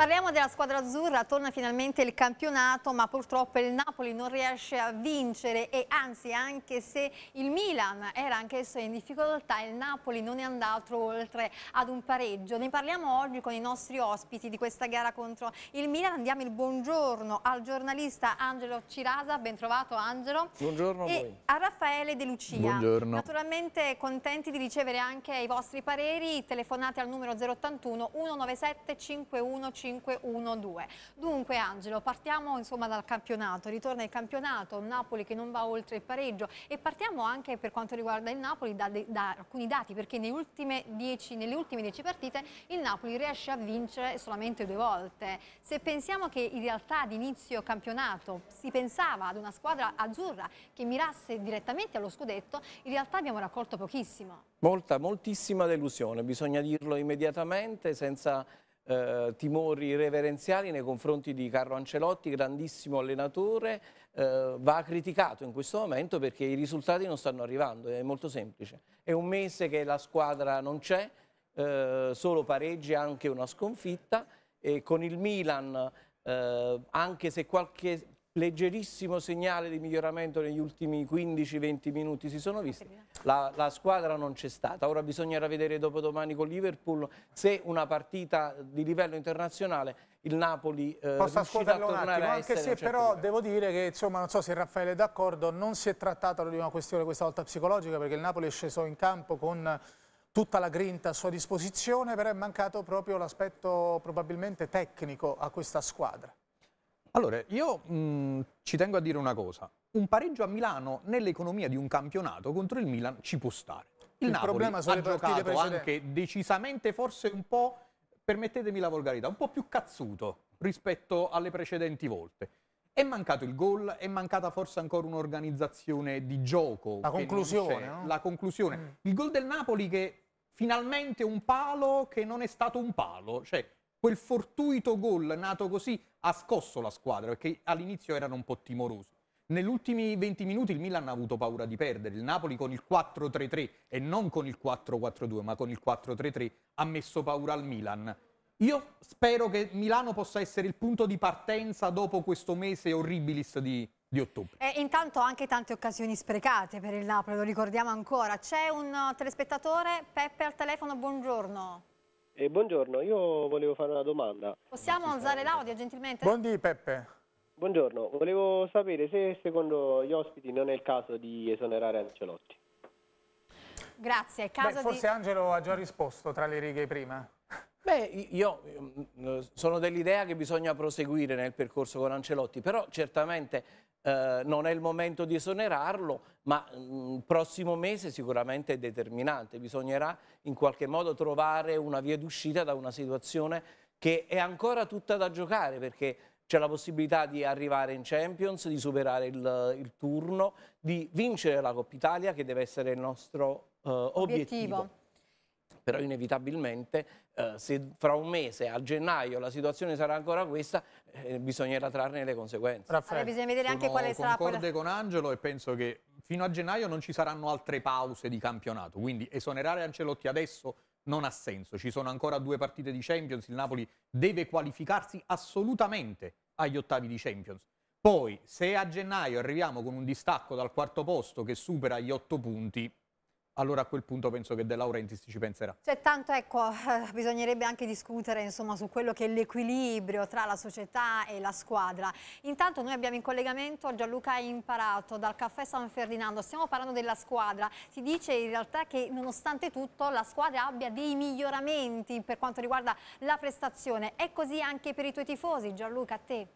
Parliamo della squadra azzurra, torna finalmente il campionato ma purtroppo il Napoli non riesce a vincere e anzi anche se il Milan era anch'esso in difficoltà il Napoli non è andato oltre ad un pareggio. Ne parliamo oggi con i nostri ospiti di questa gara contro il Milan, andiamo il buongiorno al giornalista Angelo Cirasa, ben trovato Angelo. Buongiorno a voi. E a Raffaele De Lucia. Buongiorno. Naturalmente contenti di ricevere anche i vostri pareri, telefonate al numero 081 197 5150 5-1-2. Dunque Angelo, partiamo insomma dal campionato, ritorna il campionato, Napoli che non va oltre il pareggio e partiamo anche per quanto riguarda il Napoli da, da alcuni dati perché ultime dieci, nelle ultime dieci partite il Napoli riesce a vincere solamente due volte. Se pensiamo che in realtà ad inizio campionato si pensava ad una squadra azzurra che mirasse direttamente allo scudetto, in realtà abbiamo raccolto pochissimo. Molta, moltissima delusione, bisogna dirlo immediatamente senza eh, timori reverenziali nei confronti di Carlo Ancelotti, grandissimo allenatore, eh, va criticato in questo momento perché i risultati non stanno arrivando, è molto semplice. È un mese che la squadra non c'è, eh, solo pareggi e anche una sconfitta e con il Milan, eh, anche se qualche leggerissimo segnale di miglioramento negli ultimi 15-20 minuti si sono visti, la, la squadra non c'è stata, ora bisognerà vedere dopodomani con Liverpool se una partita di livello internazionale il Napoli eh, possa ascoltarlo un attimo, anche se certo però livello. devo dire che insomma non so se Raffaele è d'accordo, non si è trattato di una questione questa volta psicologica perché il Napoli è sceso in campo con tutta la grinta a sua disposizione, però è mancato proprio l'aspetto probabilmente tecnico a questa squadra. Allora, io mh, mm, ci tengo a dire una cosa. Un pareggio a Milano nell'economia di un campionato contro il Milan ci può stare. Il, il Napoli ha giocato precedenti. anche decisamente, forse un po', permettetemi la volgarità, un po' più cazzuto rispetto alle precedenti volte. È mancato il gol, è mancata forse ancora un'organizzazione di gioco. La conclusione, no? La conclusione. Mm. Il gol del Napoli che finalmente un palo che non è stato un palo. Cioè, quel fortuito gol nato così ha scosso la squadra perché all'inizio erano un po' timorosi. Negli ultimi 20 minuti il Milan ha avuto paura di perdere, il Napoli con il 4-3-3 e non con il 4-4-2 ma con il 4-3-3 ha messo paura al Milan. Io spero che Milano possa essere il punto di partenza dopo questo mese orribilis di, di ottobre. E intanto anche tante occasioni sprecate per il Napoli, lo ricordiamo ancora. C'è un eh, telespettatore, Peppe al telefono, buongiorno. Eh, buongiorno, io volevo fare una domanda. Possiamo alzare l'audio gentilmente? Buondì Peppe. Buongiorno, volevo sapere se secondo gli ospiti non è il caso di esonerare Ancelotti. Grazie, caso Beh, forse di... Angelo ha già risposto tra le righe prima. Beh, io mm, mm, sono dell'idea che bisogna proseguire nel percorso con Ancelotti, però certamente eh, non è il momento di esonerarlo, ma mm, il prossimo mese sicuramente è determinante. Bisognerà in qualche modo trovare una via d'uscita da una situazione che è ancora tutta da giocare, perché c'è la possibilità di arrivare in Champions, di superare il, il, turno, di vincere la Coppa Italia, che deve essere il nostro eh, obiettivo. obiettivo però inevitabilmente eh, se fra un mese, a gennaio, la situazione sarà ancora questa, eh, bisognerà trarne le conseguenze. Raffaele, allora, bisogna vedere anche quale sarà... Sono concorde con Angelo e penso che fino a gennaio non ci saranno altre pause di campionato, quindi esonerare Ancelotti adesso non ha senso. Ci sono ancora due partite di Champions, il Napoli deve qualificarsi assolutamente agli ottavi di Champions. Poi, se a gennaio arriviamo con un distacco dal quarto posto che supera gli otto punti, allora a quel punto penso che De Laurentiis ci penserà. Cioè tanto ecco, eh, bisognerebbe anche discutere insomma, su quello che è l'equilibrio tra la società e la squadra. Intanto noi abbiamo in collegamento Gianluca Imparato dal Caffè San Ferdinando, stiamo parlando della squadra, si dice in realtà che nonostante tutto la squadra abbia dei miglioramenti per quanto riguarda la prestazione, è così anche per i tuoi tifosi Gianluca, a te?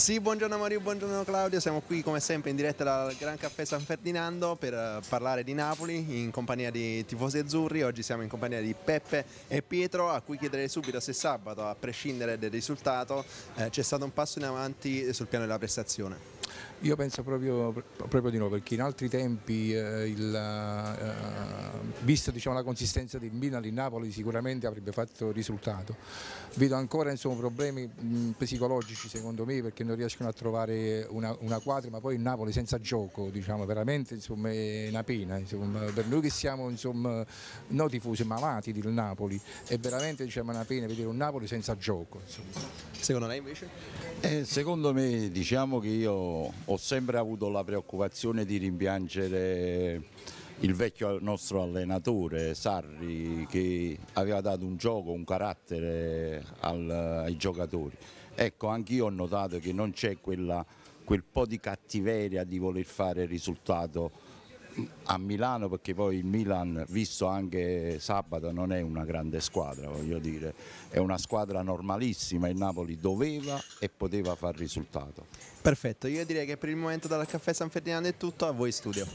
Sì, buongiorno Mario, buongiorno Claudio, siamo qui come sempre in diretta dal Gran Caffè San Ferdinando per eh, parlare di Napoli in compagnia di tifosi azzurri, oggi siamo in compagnia di Peppe e Pietro a cui chiederei subito se sabato, a prescindere del risultato, eh, c'è stato un passo in avanti sul piano della prestazione. Io penso proprio, proprio, di no, perché in altri tempi, eh, il, eh, visto diciamo, la consistenza del Milan il Napoli, sicuramente avrebbe fatto risultato. Vedo ancora insomma, problemi mh, psicologici secondo me perché non riescono a trovare una, una quadra, ma poi il Napoli senza gioco diciamo, veramente insomma, è una pena. Insomma. Per noi che siamo insomma, no tifosi ma amati del Napoli è veramente diciamo, una pena vedere un Napoli senza gioco. Secondo lei invece? Eh, secondo me diciamo che io ho sempre avuto la preoccupazione di rimpiangere il vecchio nostro allenatore Sarri che aveva dato un gioco, un carattere al, ai giocatori. Ecco, anch'io ho notato che non c'è quel po' di cattiveria di voler fare risultato a Milano perché poi il Milan, visto anche sabato, non è una grande squadra, voglio dire, è una squadra normalissima, il Napoli doveva e poteva far risultato. Perfetto, io direi che per il momento dal caffè San Ferdinando è tutto, a voi studio.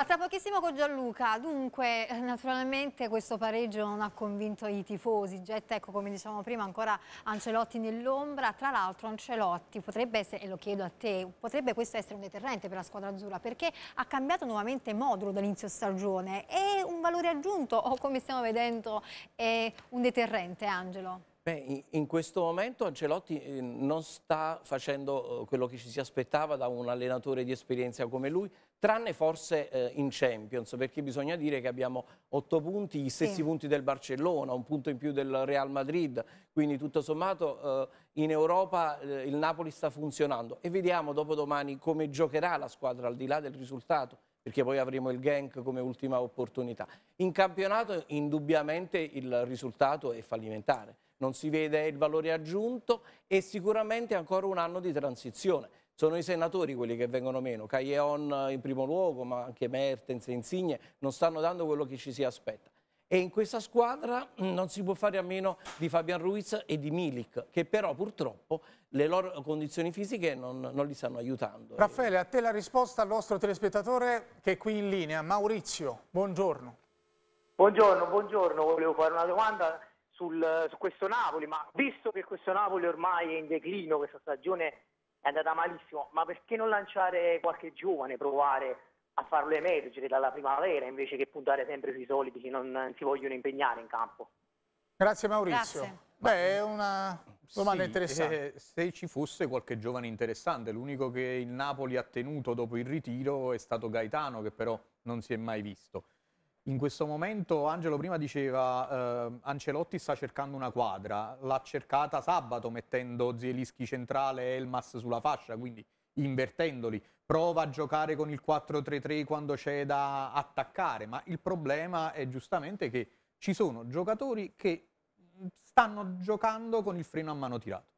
A tra pochissimo con Gianluca, dunque eh, naturalmente questo pareggio non ha convinto i tifosi, Getta ecco come dicevamo prima ancora Ancelotti nell'ombra, tra l'altro Ancelotti potrebbe essere, e lo chiedo a te, potrebbe questo essere un deterrente per la squadra azzurra perché ha cambiato nuovamente modulo dall'inizio stagione, è un valore aggiunto o come stiamo vedendo è un deterrente Angelo? Beh, in questo momento Ancelotti eh, non sta facendo eh, quello che ci si aspettava da un allenatore di esperienza come lui, tranne forse eh, in Champions, perché bisogna dire che abbiamo otto punti, gli stessi sì. punti del Barcellona, un punto in più del Real Madrid, quindi tutto sommato eh, in Europa eh, il Napoli sta funzionando e vediamo dopo domani come giocherà la squadra al di là del risultato perché poi avremo il Genk come ultima opportunità. In campionato indubbiamente il risultato è fallimentare, non si vede il valore aggiunto e sicuramente ancora un anno di transizione sono i senatori quelli che vengono meno, Caglion in primo luogo, ma anche Mertens e Insigne, non stanno dando quello che ci si aspetta. E in questa squadra mm, non si può fare a meno di Fabian Ruiz e di Milik, che però purtroppo le loro condizioni fisiche non, non li stanno aiutando. Raffaele, a te la risposta al nostro telespettatore che è qui in linea. Maurizio, buongiorno. Buongiorno, buongiorno. Volevo fare una domanda sul, su questo Napoli, ma visto che questo Napoli ormai è in declino, questa stagione è andata malissimo, ma perché non lanciare qualche giovane, provare a farlo emergere dalla primavera invece che puntare sempre sui soliti che non si vogliono impegnare in campo? Grazie Maurizio. Grazie. Beh, è una domanda sì, interessante. Eh, se ci fosse qualche giovane interessante, l'unico che il Napoli ha tenuto dopo il ritiro è stato Gaetano, che però non si è mai visto. In questo momento Angelo prima diceva eh, Ancelotti sta cercando una quadra, l'ha cercata sabato mettendo Zielischi centrale e Elmas sulla fascia, quindi invertendoli. Prova a giocare con il 4-3-3 quando c'è da attaccare, ma il problema è giustamente che ci sono giocatori che stanno giocando con il freno a mano tirato.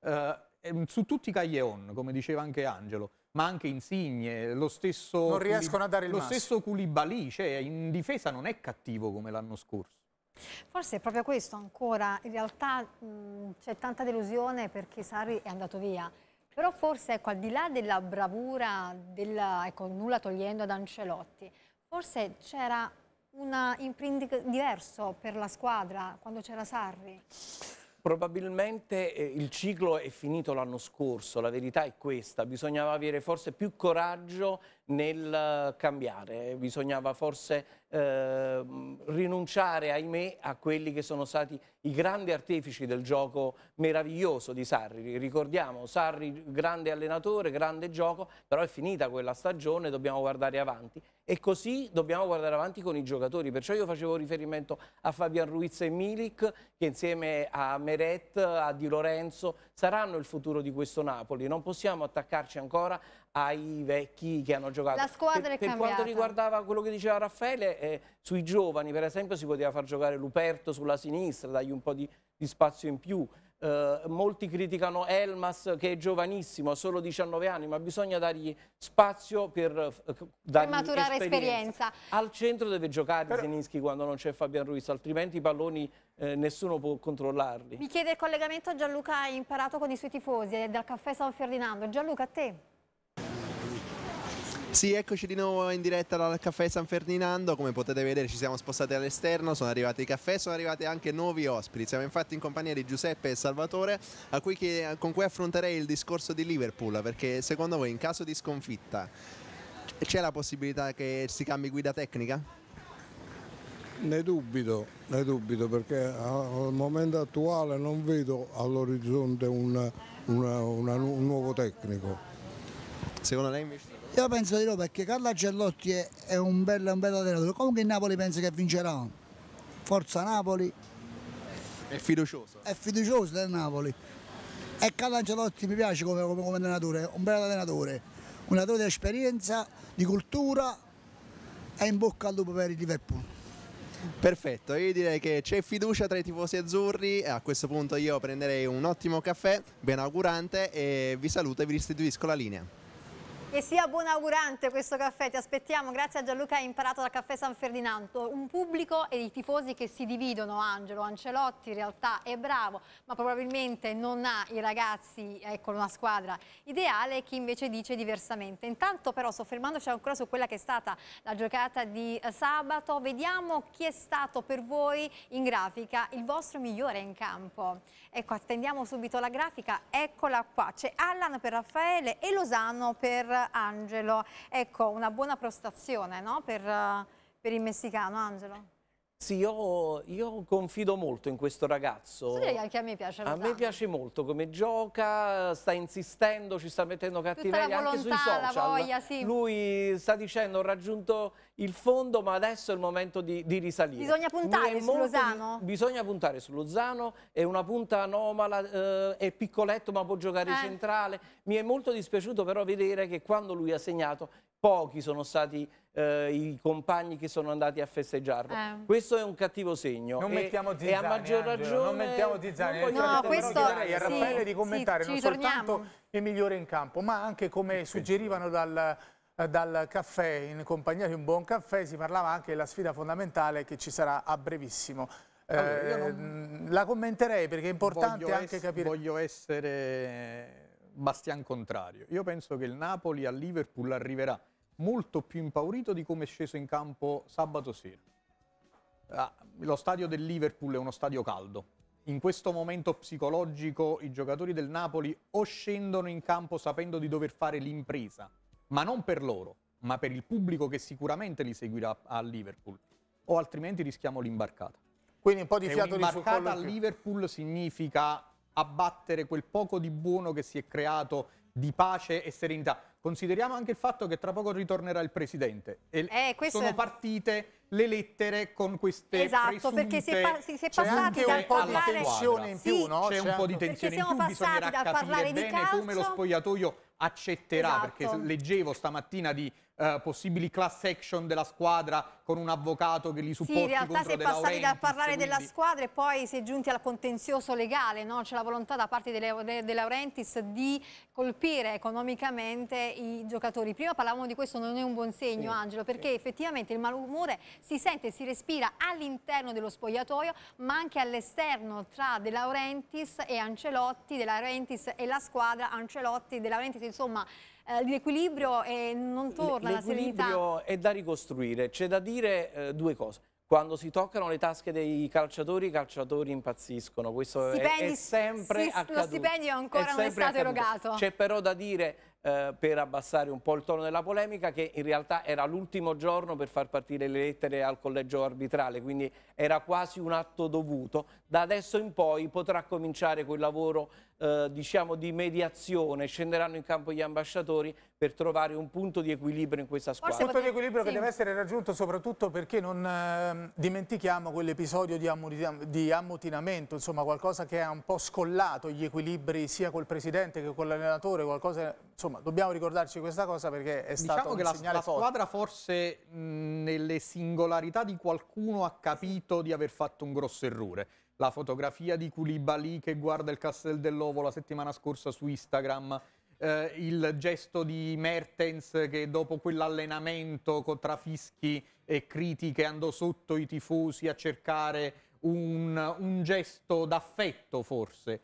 Eh, su tutti i Caglion, come diceva anche Angelo, ma anche Insigne, lo stesso... Non riescono Culib- a dare il Lo massimo. stesso Koulibaly, cioè in difesa non è cattivo come l'anno scorso. Forse è proprio questo ancora, in realtà c'è tanta delusione perché Sarri è andato via, però forse ecco, al di là della bravura, della, ecco, nulla togliendo ad Ancelotti, forse c'era un imprint diverso per la squadra quando c'era Sarri. Probabilmente eh, il ciclo è finito l'anno scorso, la verità è questa, bisognava avere forse più coraggio nel eh, cambiare, bisognava forse eh, rinunciare, ahimè, a quelli che sono stati i grandi artefici del gioco meraviglioso di Sarri. Ricordiamo, Sarri grande allenatore, grande gioco, però è finita quella stagione, dobbiamo guardare avanti e così dobbiamo guardare avanti con i giocatori. Perciò io facevo riferimento a Fabian Ruiz e Milik, che insieme a Meret, a Di Lorenzo, saranno il futuro di questo Napoli. Non possiamo attaccarci ancora ai vecchi che hanno giocato. La squadra per, è cambiata. Per quanto riguardava quello che diceva Raffaele, eh, sui giovani per esempio si poteva far giocare Luperto sulla sinistra, dargli un po' di, di spazio in più. Eh, molti criticano Elmas che è giovanissimo, ha solo 19 anni, ma bisogna dargli spazio per, eh, eh, dargli per maturare esperienza. esperienza. Al centro deve giocare Però... Zinischi quando non c'è Fabian Ruiz, altrimenti i palloni eh, nessuno può controllarli. Mi chiede il collegamento Gianluca imparato con i suoi tifosi dal caffè San Ferdinando. Gianluca, a te. Sì, eccoci di nuovo in diretta dal caffè San Ferdinando, come potete vedere ci siamo spostati all'esterno, sono arrivati i caffè, sono arrivati anche nuovi ospiti, siamo infatti in compagnia di Giuseppe e Salvatore cui che, con cui affronterei il discorso di Liverpool, perché secondo voi in caso di sconfitta c'è la possibilità che si cambi guida tecnica? Ne dubito, ne dubito perché al momento attuale non vedo all'orizzonte un, un nuovo tecnico. Secondo lei invece? Io penso di no perché Carlo Gellotti è, è un bel allenatore, comunque il Napoli penso che vincerà. Forza Napoli. È fiducioso. È fiducioso del Napoli. E Carlo Angelotti mi piace come, come, come allenatore, un bel allenatore, un allenatore di esperienza, di cultura e in bocca al lupo per il Liverpool. Perfetto, io direi che c'è fiducia tra i tifosi azzurri e a questo punto io prenderei un ottimo caffè, ben augurante e vi saluto e vi restituisco la linea. Che sia buon augurante questo caffè, ti aspettiamo. Grazie a Gianluca hai imparato dal Caffè San Ferdinando. Un pubblico e i tifosi che si dividono, Angelo. Ancelotti in realtà è bravo, ma probabilmente non ha i ragazzi, ecco, una squadra ideale, chi invece dice diversamente. Intanto però, soffermandoci ancora su quella che è stata la giocata di eh, sabato, vediamo chi è stato per voi in grafica il vostro migliore in campo. Ecco, attendiamo subito la grafica. Eccola qua. C'è Allan per Raffaele e Losano per Angelo. Ecco, una buona prestazione no? per, eh, per il messicano, Angelo. Sì, io, io, confido molto in questo ragazzo. Sì, anche a me piace. A me piace molto come gioca, sta insistendo, ci sta mettendo cattiveria anche sui social. Voglia, sì. Lui sta dicendo ho raggiunto il fondo ma adesso è il momento di, di risalire. Bisogna puntare su Lozano? bisogna puntare su Lozano, è una punta anomala, eh, è piccoletto ma può giocare eh. centrale. Mi è molto dispiaciuto però vedere che quando lui ha segnato pochi sono stati eh, i compagni che sono andati a festeggiarlo. Eh. Questo è un cattivo segno. Non e, mettiamo Tiziani, e a maggior Angelo, ragione... non mettiamo Tiziani. Non no, questo... chiederei a Raffaele sì, di commentare sì, non soltanto il migliore in campo, ma anche come suggerivano dal dal caffè, in compagnia di un buon caffè, si parlava anche della sfida fondamentale che ci sarà a brevissimo. Allora, eh, non... La commenterei perché è importante anche essere, capire... Voglio essere bastian contrario. Io penso che il Napoli a Liverpool arriverà molto più impaurito di come è sceso in campo sabato sera. Ah, lo stadio del Liverpool è uno stadio caldo. In questo momento psicologico i giocatori del Napoli o scendono in campo sapendo di dover fare l'impresa, ma non per loro, ma per il pubblico che sicuramente li seguirà a Liverpool, o altrimenti rischiamo l'imbarcata. Quindi un po' di fiato di L'imbarcata a Liverpool significa abbattere quel poco di buono che si è creato di pace e serenità. Consideriamo anche il fatto che tra poco ritornerà il presidente e eh, questo... sono partite le lettere con queste esatto, presunte... perché si è, pa si è passati dal parlare... tensione in più, sì, no? C'è un po' di tensione in più, bisognerà capire bene calcio... come lo spogliatoio accetterà, esatto. perché leggevo stamattina di eh, possibili class action della squadra con un avvocato che li supporti Sì, in realtà si è passati Laurenti, dal parlare quindi... della squadra e poi si è giunti al contenzioso legale, no? c'è la volontà da parte De, De Laurentiis di colpire economicamente i giocatori. Prima parlavamo di questo, non è un buon segno sì, Angelo, perché sì. effettivamente il malumore si sente e si respira all'interno dello spogliatoio ma anche all'esterno tra De Laurentiis e Ancelotti, De Laurentiis e la squadra, Ancelotti, De Laurentiis insomma eh, l'equilibrio e non torna la serenità. L'equilibrio è da ricostruire, c'è da dire eh, due cose. Quando si toccano le tasche dei calciatori, i calciatori impazziscono. Questo stipendi, è, è, sempre sì, accaduto. Lo stipendio ancora è non è stato accaduto. erogato. C'è però da dire eh, per abbassare un po' il tono della polemica che in realtà era l'ultimo giorno per far partire le lettere al collegio arbitrale, quindi era quasi un atto dovuto. Da adesso in poi potrà cominciare quel lavoro eh, diciamo di mediazione, scenderanno in campo gli ambasciatori per trovare un punto di equilibrio in questa squadra. Un punto di equilibrio sì. che deve essere raggiunto soprattutto perché non eh, dimentichiamo quell'episodio di, di, ammutinamento, insomma qualcosa che ha un po' scollato gli equilibri sia col presidente che con l'allenatore, qualcosa insomma, insomma, dobbiamo ricordarci questa cosa perché è diciamo stato un segnale forte. Diciamo che la squadra forse mh, nelle singolarità di qualcuno ha capito di aver fatto un grosso errore. La fotografia di Koulibaly che guarda il Castel dell'Ovo la settimana scorsa su Instagram, eh, il gesto di Mertens che dopo quell'allenamento tra fischi e critiche andò sotto i tifosi a cercare un, un gesto d'affetto forse.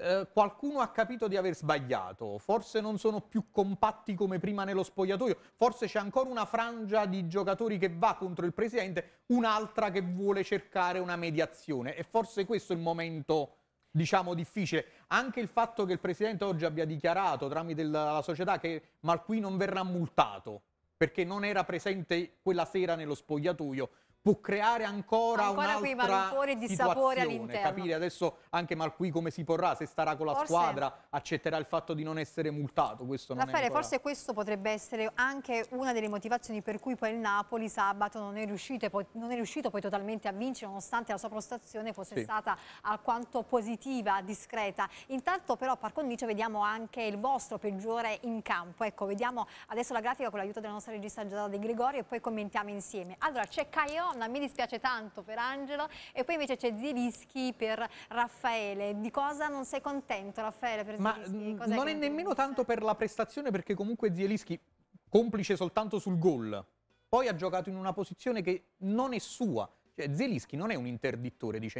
Eh, qualcuno ha capito di aver sbagliato, forse non sono più compatti come prima nello spogliatoio, forse c'è ancora una frangia di giocatori che va contro il presidente, un'altra che vuole cercare una mediazione e forse questo è il momento diciamo difficile. Anche il fatto che il presidente oggi abbia dichiarato tramite la società che Marquì non verrà multato perché non era presente quella sera nello spogliatoio può creare ancora, ancora un'altra quei valori di sapore all'interno. Capire adesso anche Marqui come si porrà, se starà con la forse... squadra, accetterà il fatto di non essere multato. Questo non Raffaele, ancora... forse questo potrebbe essere anche una delle motivazioni per cui poi il Napoli sabato non è riuscito, poi, non è riuscito poi totalmente a vincere, nonostante la sua prestazione fosse sì. stata alquanto positiva, discreta. Intanto però, par condicio, vediamo anche il vostro peggiore in campo. Ecco, vediamo adesso la grafica con l'aiuto della nostra regista Giada De Gregorio e poi commentiamo insieme. Allora, c'è Caio nonna, mi dispiace tanto per Angelo e poi invece c'è Zielischi per Raffaele. Di cosa non sei contento Raffaele per Ma Zielischi? Mm, non è nemmeno tanto per la prestazione perché comunque Zielischi complice soltanto sul gol. Poi ha giocato in una posizione che non è sua. Cioè, Zelischi non è un interdittore di,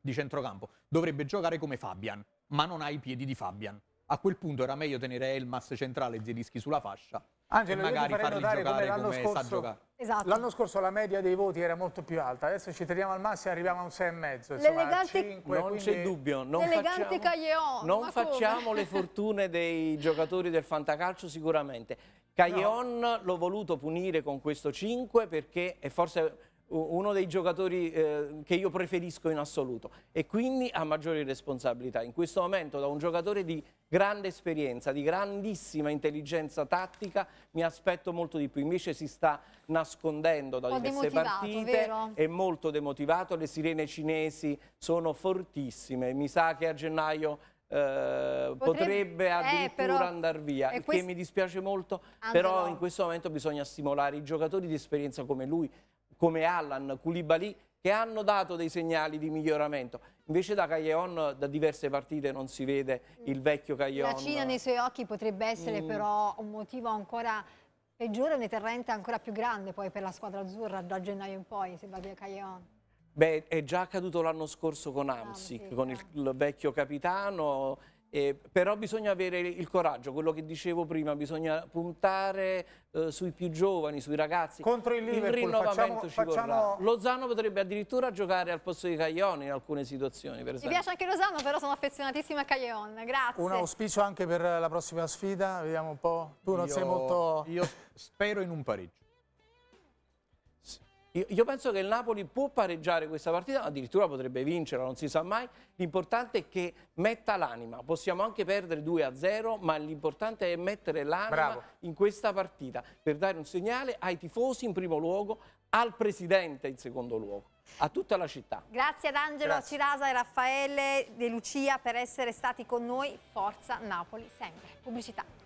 di, centrocampo, dovrebbe giocare come Fabian, ma non ha i piedi di Fabian. A quel punto era meglio tenere Elmas centrale e Zelischi sulla fascia Angelo, magari farli notare come l'anno scorso, esatto. scorso, la media dei voti era molto più alta, adesso ci teniamo al massimo e arriviamo a un 6,5. L'elegante non c'è dubbio, non facciamo, Caglion, non facciamo le fortune dei giocatori del fantacalcio sicuramente. Caglion no. l'ho voluto punire con questo 5 perché è forse uno dei giocatori eh, che io preferisco in assoluto e quindi ha maggiori responsabilità. In questo momento da un giocatore di grande esperienza, di grandissima intelligenza tattica, mi aspetto molto di più. Invece si sta nascondendo da diverse partite, vero? è molto demotivato, le sirene cinesi sono fortissime, mi sa che a gennaio eh, potrebbe, potrebbe eh, addirittura eh, andare via, e che mi dispiace molto, Angelo. però in questo momento bisogna stimolare i giocatori di esperienza come lui come Allan, Koulibaly, che hanno dato dei segnali di miglioramento. Invece da Caglion, da diverse partite, non si vede mm. il vecchio Caglion. La Cina nei suoi occhi potrebbe essere mm. però un motivo ancora peggiore, un deterrente ancora più grande poi per la squadra azzurra da gennaio in poi, se va via Caglion. Beh, è già accaduto l'anno scorso con ah, Amsic, ah, sì, con il, il vecchio capitano eh, però bisogna avere il coraggio, quello che dicevo prima, bisogna puntare eh, sui più giovani, sui ragazzi. Contro il Liverpool, il rinnovamento facciamo, ci facciamo... Lozano potrebbe addirittura giocare al posto di Caglione in alcune situazioni. Mi piace anche Lozano, però sono affezionatissima a Caglione, grazie. Un auspicio anche per la prossima sfida, vediamo un po'. Tu non io, sei molto... Io spero in un pareggio. Io penso che il Napoli può pareggiare questa partita, addirittura potrebbe vincerla, non si sa mai. L'importante è che metta l'anima. Possiamo anche perdere 2-0, ma l'importante è mettere l'anima in questa partita per dare un segnale ai tifosi in primo luogo, al presidente in secondo luogo, a tutta la città. Grazie ad Angelo Grazie. Cirasa e Raffaele De Lucia per essere stati con noi. Forza Napoli sempre. Pubblicità.